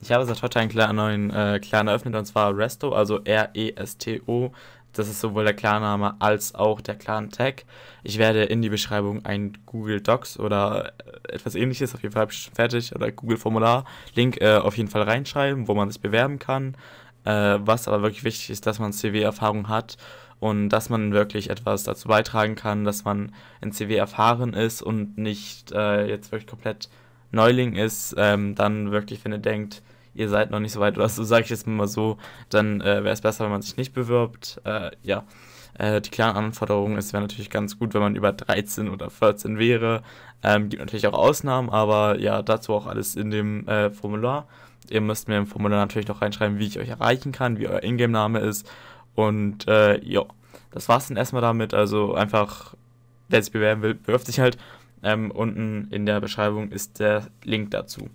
Ich habe seit heute einen kleinen neuen äh, Clan eröffnet und zwar Resto, also R-E-S-T-O. Das ist sowohl der Klarname als auch der Clan-Tag. Ich werde in die Beschreibung ein Google Docs oder äh, etwas ähnliches, auf jeden Fall schon fertig, oder Google Formular, Link äh, auf jeden Fall reinschreiben, wo man sich bewerben kann. Äh, was aber wirklich wichtig ist, dass man CW-Erfahrung hat und dass man wirklich etwas dazu beitragen kann, dass man in CW erfahren ist und nicht äh, jetzt wirklich komplett Neuling ist, ähm, dann wirklich, wenn ihr denkt, ihr seid noch nicht so weit oder so, sage ich jetzt mal so, dann äh, wäre es besser, wenn man sich nicht bewirbt. Äh, ja, äh, die klaren Anforderungen, es wäre natürlich ganz gut, wenn man über 13 oder 14 wäre. Ähm, gibt natürlich auch Ausnahmen, aber ja, dazu auch alles in dem äh, Formular. Ihr müsst mir im Formular natürlich noch reinschreiben, wie ich euch erreichen kann, wie euer Ingame-Name ist. Und äh, ja, das war's dann erstmal damit. Also einfach, wer sich bewerben will, bewirbt sich halt ähm, unten in der Beschreibung ist der Link dazu.